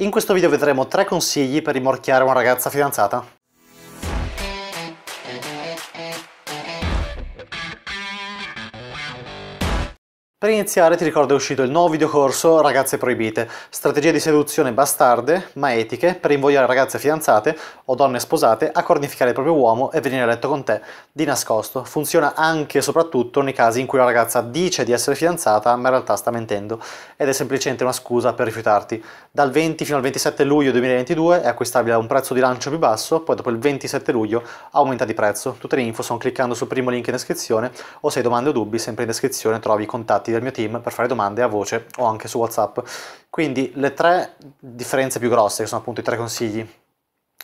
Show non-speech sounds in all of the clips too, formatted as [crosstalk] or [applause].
In questo video vedremo tre consigli per rimorchiare una ragazza fidanzata. Per iniziare ti ricordo è uscito il nuovo videocorso Ragazze proibite, strategie di seduzione bastarde ma etiche per invogliare ragazze fidanzate o donne sposate a cornificare il proprio uomo e venire a letto con te di nascosto. Funziona anche e soprattutto nei casi in cui la ragazza dice di essere fidanzata ma in realtà sta mentendo ed è semplicemente una scusa per rifiutarti. Dal 20 fino al 27 luglio 2022 è acquistabile a un prezzo di lancio più basso, poi dopo il 27 luglio aumenta di prezzo. Tutte le info sono cliccando sul primo link in descrizione o se hai domande o dubbi sempre in descrizione trovi i contatti importanti del mio team per fare domande a voce o anche su WhatsApp. Quindi le tre differenze più grosse, che sono appunto i tre consigli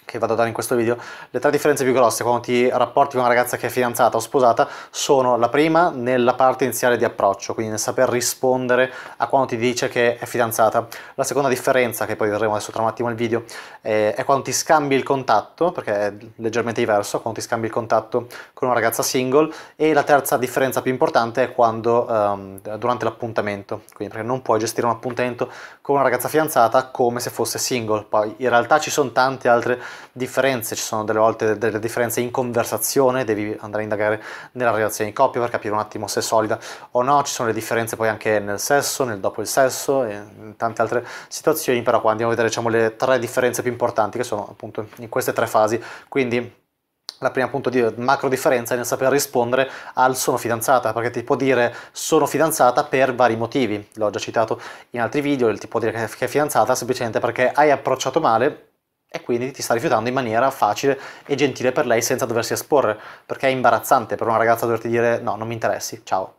che vado a dare in questo video, le tre differenze più grosse quando ti rapporti con una ragazza che è fidanzata o sposata sono la prima nella parte iniziale di approccio, quindi nel saper rispondere a quando ti dice che è fidanzata. La seconda differenza, che poi vedremo adesso tra un attimo il video, è quando ti scambi il contatto, perché è leggermente diverso, quando ti scambi il contatto con una ragazza single. E la terza differenza più importante è quando um, durante l'appuntamento, quindi perché non puoi gestire un appuntamento con una ragazza fidanzata come se fosse single. Poi in realtà ci sono tante altre differenze, ci sono delle volte delle differenze in conversazione, devi andare a indagare nella relazione di coppia per capire un attimo se è solida o no, ci sono le differenze poi anche nel sesso, nel dopo il sesso e in tante altre situazioni, però qua andiamo a vedere diciamo, le tre differenze più importanti che sono appunto in queste tre fasi, quindi la prima appunto di macro differenza è nel saper rispondere al sono fidanzata, perché ti può dire sono fidanzata per vari motivi, l'ho già citato in altri video, ti può dire che è fidanzata semplicemente perché hai approcciato male e quindi ti sta rifiutando in maniera facile e gentile per lei senza doversi esporre, perché è imbarazzante per una ragazza doverti dire no, non mi interessi, ciao.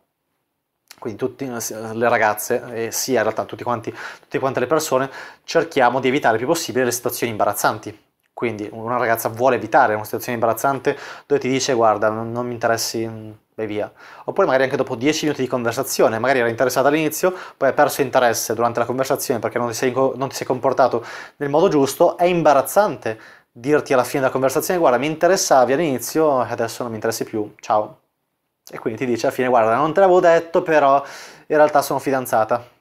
Quindi tutte le ragazze, e sia in realtà tutti quanti, tutte quante le persone, cerchiamo di evitare il più possibile le situazioni imbarazzanti. Quindi una ragazza vuole evitare una situazione imbarazzante dove ti dice guarda, non, non mi interessi, mm, e via. Oppure magari anche dopo 10 minuti di conversazione, magari era interessata all'inizio, poi ha perso interesse durante la conversazione perché non ti, sei, non ti sei comportato nel modo giusto, è imbarazzante dirti alla fine della conversazione guarda mi interessavi all'inizio e adesso non mi interessi più, ciao. E quindi ti dice alla fine guarda non te l'avevo detto però in realtà sono fidanzata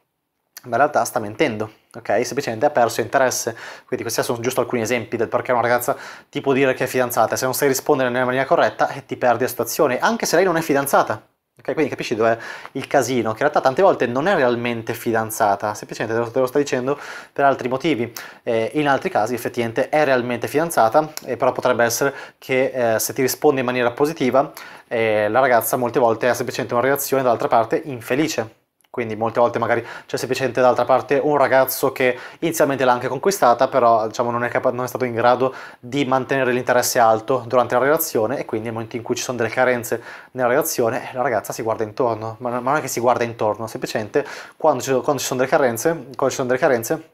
ma in realtà sta mentendo, ok? Semplicemente ha perso interesse. Quindi questi sono giusto alcuni esempi del perché una ragazza ti può dire che è fidanzata, se non sai rispondere nella maniera corretta e eh, ti perdi la situazione, anche se lei non è fidanzata. Ok, quindi capisci dove è il casino, che in realtà tante volte non è realmente fidanzata, semplicemente te lo, te lo sta dicendo per altri motivi. Eh, in altri casi effettivamente è realmente fidanzata, eh, però potrebbe essere che eh, se ti risponde in maniera positiva, eh, la ragazza molte volte ha semplicemente una reazione dall'altra parte infelice quindi molte volte magari c'è semplicemente dall'altra parte un ragazzo che inizialmente l'ha anche conquistata, però diciamo, non, è capa- non, è stato in grado di mantenere l'interesse alto durante la relazione e quindi nel momento in cui ci sono delle carenze nella relazione la ragazza si guarda intorno, ma, non è che si guarda intorno, semplicemente quando ci, quando ci sono delle carenze, quando ci sono delle carenze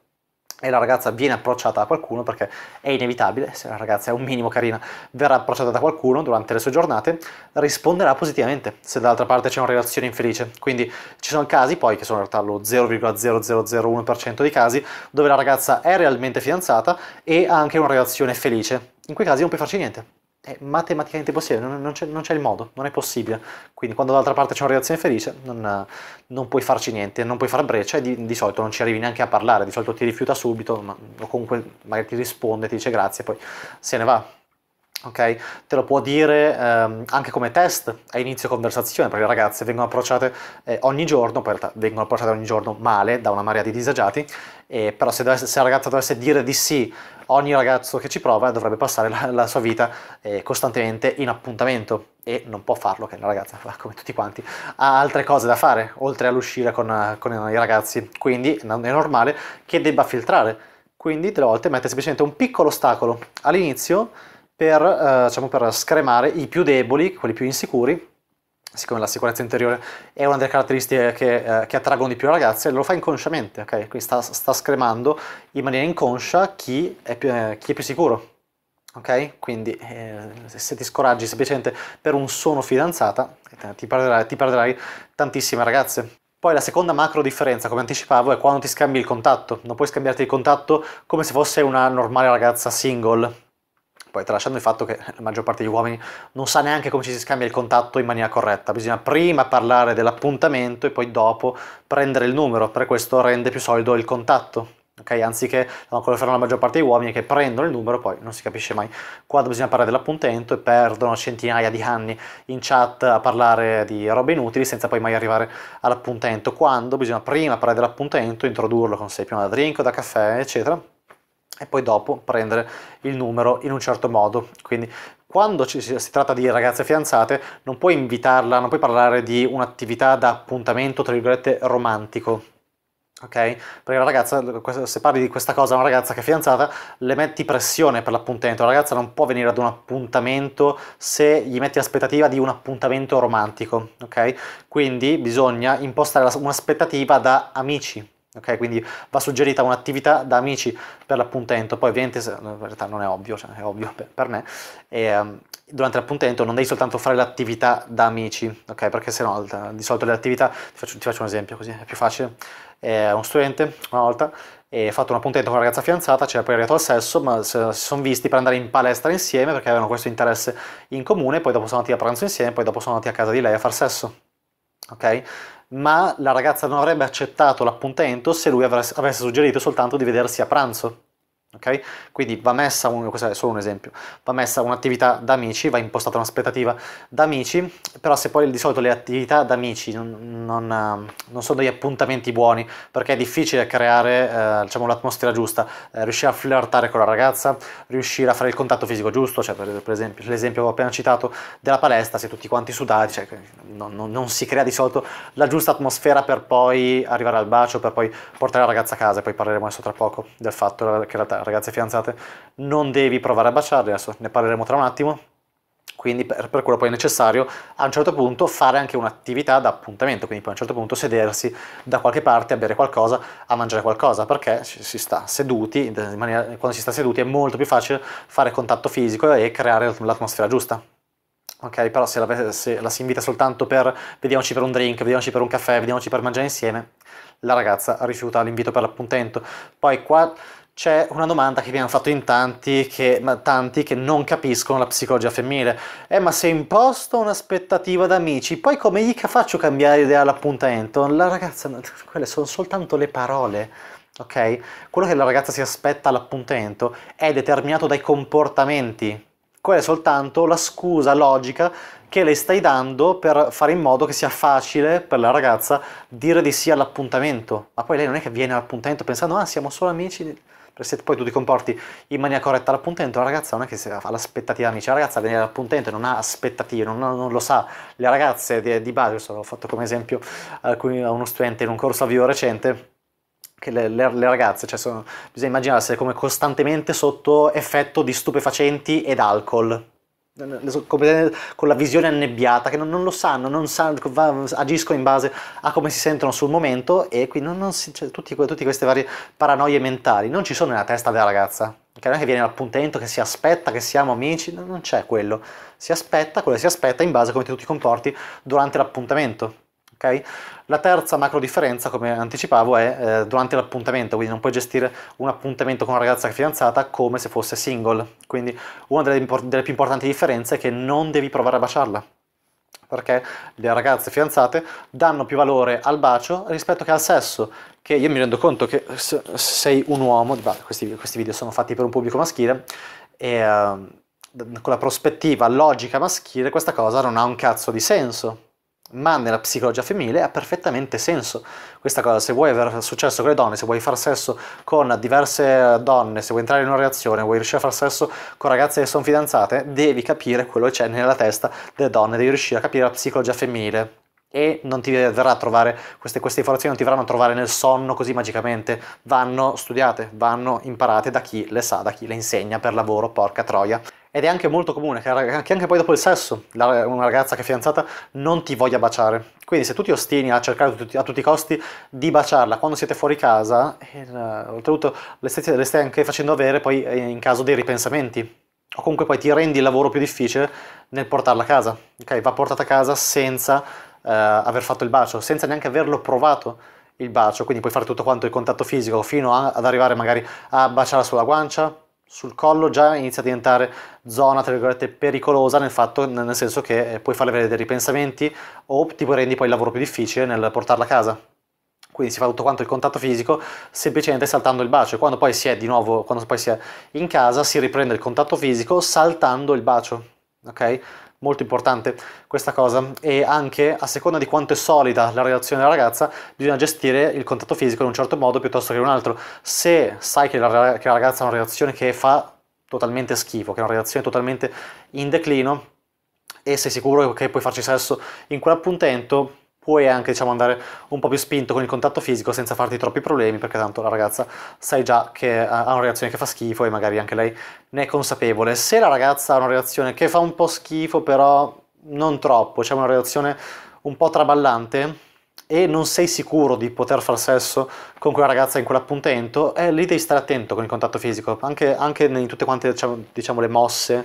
e la ragazza viene approcciata da qualcuno perché è inevitabile, se la ragazza è un minimo carina, verrà approcciata da qualcuno durante le sue giornate, risponderà positivamente se dall'altra parte c'è una relazione infelice. Quindi ci sono casi poi, che sono in realtà lo 0,0001% dei casi, dove la ragazza è realmente fidanzata e ha anche una relazione felice. In quei casi non puoi farci niente, eh, è matematicamente possibile, non, non, c'è, non, c'è, il modo, non è possibile. Quindi quando dall'altra parte c'è una relazione felice non, non puoi farci niente, non puoi far breccia e di, di, solito non ci arrivi neanche a parlare, di solito ti rifiuta subito ma, o comunque magari ti risponde, ti dice grazie poi se ne va ok? Te lo può dire ehm, anche come test a inizio conversazione, perché le ragazze vengono approcciate eh, ogni giorno, realtà, vengono approcciate ogni giorno male da una marea di disagiati, eh, però se, dovesse, se, la ragazza dovesse dire di sì ogni ragazzo che ci prova dovrebbe passare la, la sua vita eh, costantemente in appuntamento e non può farlo, che la ragazza fa come tutti quanti, ha altre cose da fare oltre all'uscire con, con i ragazzi, quindi è normale che debba filtrare, quindi delle volte mette semplicemente un piccolo ostacolo all'inizio per, eh, diciamo, per scremare i più deboli, quelli più insicuri, siccome la sicurezza interiore è una delle caratteristiche che, eh, che attraggono di più le ragazze, lo fa inconsciamente, ok? quindi sta, sta, scremando in maniera inconscia chi è più, eh, chi è più sicuro. Ok? Quindi eh, se ti scoraggi semplicemente per un sono fidanzata, eh, ti perderai, ti perderai tantissime ragazze. Poi la seconda macro differenza, come anticipavo, è quando ti scambi il contatto. Non puoi scambiarti il contatto come se fosse una normale ragazza single poi tralasciando il fatto che la maggior parte degli uomini non sa neanche come ci si scambia il contatto in maniera corretta, bisogna prima parlare dell'appuntamento e poi dopo prendere il numero, per questo rende più solido il contatto. Okay, anziché no, quello che fanno la maggior parte degli uomini che prendono il numero e poi non si capisce mai quando bisogna parlare dell'appuntamento e perdono centinaia di anni in chat a parlare di robe inutili senza poi mai arrivare all'appuntamento quando bisogna prima parlare dell'appuntamento introdurlo con sé prima da drink o da caffè eccetera e poi dopo prendere il numero in un certo modo. Quindi quando ci, si tratta di ragazze fidanzate non puoi invitarla, non puoi parlare di un'attività da appuntamento, tra virgolette, romantico. Ok? Perché la ragazza, se parli di questa cosa a una ragazza che è fidanzata, le metti pressione per l'appuntamento. La ragazza non può venire ad un appuntamento se gli metti l'aspettativa di un appuntamento romantico. Ok? Quindi bisogna impostare un'aspettativa da amici Okay, quindi va suggerita un'attività da amici per l'appuntamento, poi ovviamente in realtà non è ovvio, cioè è ovvio per, per me, e, um, durante l'appuntamento non devi soltanto fare l'attività da amici, okay, perché se no eh, di solito le attività, ti faccio, ti faccio un esempio così, è più facile, e, eh, un studente una volta ha fatto un appuntamento con una ragazza fidanzata, c'era poi arrivato al sesso, ma si sono visti per andare in palestra insieme perché avevano questo interesse in comune, poi dopo sono andati a pranzo insieme, poi dopo sono andati a casa di lei a far sesso. Okay? ma la ragazza non avrebbe accettato l'appuntamento se lui avesse suggerito soltanto di vedersi a pranzo. Okay? Quindi va messa, un, questo è solo un esempio, va messa un'attività da amici, va impostata un'aspettativa da amici, però se poi di solito le attività da amici non, non, ehm, non sono degli appuntamenti buoni, perché è difficile creare eh, diciamo, l'atmosfera giusta, eh, riuscire a flirtare con la ragazza, riuscire a fare il contatto fisico giusto, cioè per, per esempio l'esempio che ho appena citato della palestra, se tutti quanti sudati, cioè, non, non, si crea di solito la giusta atmosfera per poi arrivare al bacio, per poi portare la ragazza a casa, poi parleremo adesso tra poco del fatto che la ragazza ragazze fidanzate, non devi provare a baciarle, adesso ne parleremo tra un attimo, quindi per, per, quello poi è necessario a un certo punto fare anche un'attività da appuntamento, quindi poi a un certo punto sedersi da qualche parte a bere qualcosa, a mangiare qualcosa, perché si sta seduti, maniera, quando si sta seduti è molto più facile fare contatto fisico e creare l'atmosfera giusta. Ok, però se la, se la si invita soltanto per vediamoci per un drink, vediamoci per un caffè, vediamoci per mangiare insieme, la ragazza rifiuta l'invito per l'appuntamento. Poi qua c'è una domanda che abbiamo fatto in tanti che, tanti che non capiscono la psicologia femminile. Eh, ma se imposto un'aspettativa da amici, poi come gli faccio cambiare idea all'appuntamento? La ragazza, [laughs] quelle sono soltanto le parole. Ok? Quello che la ragazza si aspetta all'appuntamento è determinato dai comportamenti. Quella è soltanto la scusa logica che le stai dando per fare in modo che sia facile per la ragazza dire di sì all'appuntamento. Ma poi lei non è che viene all'appuntamento pensando, ah, siamo solo amici se poi tu ti comporti in maniera corretta all'appuntamento, la ragazza non è che si fa l'aspettativa, amici, la ragazza viene all'appuntamento e non ha aspettative, non, non, lo sa. Le ragazze di, di base, l'ho fatto come esempio a uno studente in un corso a vivo recente, che le, le, le ragazze, cioè sono, bisogna immaginarsi come costantemente sotto effetto di stupefacenti ed alcol con la visione annebbiata, che non, non lo sanno, non sanno va, agiscono in base a come si sentono sul momento e quindi non, non si, cioè, tutti, tutte queste varie paranoie mentali non ci sono nella testa della ragazza. Che non è che viene l'appuntamento, che si aspetta, che siamo amici, non c'è quello. Si aspetta, quello si aspetta in base a come tu ti comporti durante l'appuntamento. Okay? La terza macro differenza, come anticipavo, è eh, durante l'appuntamento, quindi non puoi gestire un appuntamento con una ragazza fidanzata come se fosse single. Quindi una delle, delle più importanti differenze è che non devi provare a baciarla perché le ragazze fidanzate danno più valore al bacio rispetto che al sesso, che io mi rendo conto che se sei un uomo, questi, questi video sono fatti per un pubblico maschile, e uh, con la prospettiva logica maschile questa cosa non ha un cazzo di senso, ma nella psicologia femminile ha perfettamente senso questa cosa. Se vuoi avere successo con le donne, se vuoi fare sesso con diverse donne, se vuoi entrare in una reazione, vuoi riuscire a fare sesso con ragazze che sono fidanzate, devi capire quello che c'è nella testa delle donne, devi riuscire a capire la psicologia femminile. E non ti verrà a trovare queste, queste informazioni, non ti verranno a trovare nel sonno così magicamente, vanno studiate, vanno imparate da chi le sa, da chi le insegna per lavoro, porca troia. Ed è anche molto comune che, anche poi dopo il sesso una ragazza che è fidanzata non ti voglia baciare. Quindi se tu ti ostini a cercare a tutti i costi di baciarla quando siete fuori casa, oltretutto le stai, le stai anche facendo avere poi eh, in caso dei ripensamenti. O comunque poi ti rendi il lavoro più difficile nel portarla a casa. Ok, va portata a casa senza eh, aver fatto il bacio, senza neanche averlo provato il bacio. Quindi puoi fare tutto quanto il contatto fisico fino a, ad arrivare magari a baciarla sulla guancia, sul collo già inizia a diventare zona tra virgolette pericolosa nel, fatto, nel senso che eh, puoi fare avere dei ripensamenti o ti rendi poi il lavoro più difficile nel portarla a casa quindi si fa tutto quanto il contatto fisico semplicemente saltando il bacio e quando poi si è di nuovo quando poi si è in casa si riprende il contatto fisico saltando il bacio ok molto importante questa cosa e anche a seconda di quanto è solida la relazione della ragazza bisogna gestire il contatto fisico in un certo modo piuttosto che in un altro se sai che la, che la ragazza ha una relazione che fa totalmente schifo che è una relazione totalmente in declino e sei sicuro che puoi farci sesso in quell'appuntamento puoi anche diciamo, andare un po' più spinto con il contatto fisico senza farti troppi problemi perché tanto la ragazza sai già che eh, ha una reazione che fa schifo e magari anche lei ne è consapevole. Se la ragazza ha una reazione che fa un po' schifo però non troppo, cioè una reazione un po' traballante e non sei sicuro di poter far sesso con quella ragazza in quell'appuntamento, eh, lì devi stare attento con il contatto fisico, anche, anche in tutte quante diciamo, diciamo le mosse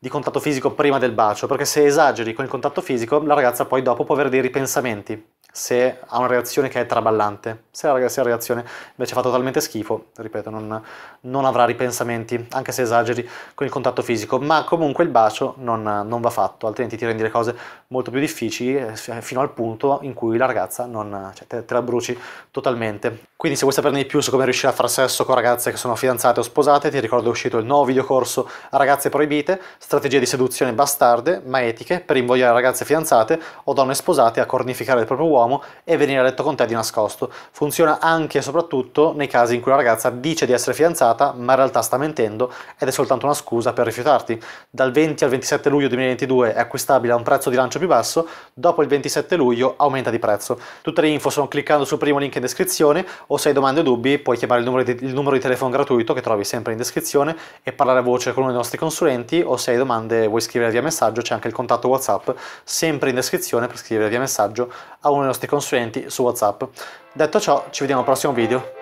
di contatto fisico prima del bacio, perché se esageri con il contatto fisico la ragazza poi dopo può avere dei ripensamenti se ha una reazione che è traballante. Se la, reazione invece fa totalmente schifo, ripeto, non, non, avrà ripensamenti, anche se esageri con il contatto fisico, ma comunque il bacio non, non va fatto, altrimenti ti rendi le cose molto più difficili eh, fino al punto in cui la ragazza non, cioè, te, te, la bruci totalmente. Quindi se vuoi saperne di più su come riuscire a far sesso con ragazze che sono fidanzate o sposate, ti ricordo è uscito il nuovo videocorso Ragazze proibite, strategie di seduzione bastarde, ma etiche, per invogliare ragazze fidanzate o donne sposate a cornificare il proprio uomo uomo e venire a letto con te di nascosto. Funziona anche e soprattutto nei casi in cui la ragazza dice di essere fidanzata ma in realtà sta mentendo ed è soltanto una scusa per rifiutarti. Dal 20 al 27 luglio 2022 è acquistabile a un prezzo di lancio più basso, dopo il 27 luglio aumenta di prezzo. Tutte le info sono cliccando sul primo link in descrizione o se hai domande o dubbi puoi chiamare il numero di, il numero di telefono gratuito che trovi sempre in descrizione e parlare a voce con uno dei nostri consulenti o se hai domande vuoi scrivere via messaggio c'è anche il contatto WhatsApp sempre in descrizione per scrivere via messaggio a uno i nostri consulenti su WhatsApp. Detto ciò, ci vediamo al prossimo video.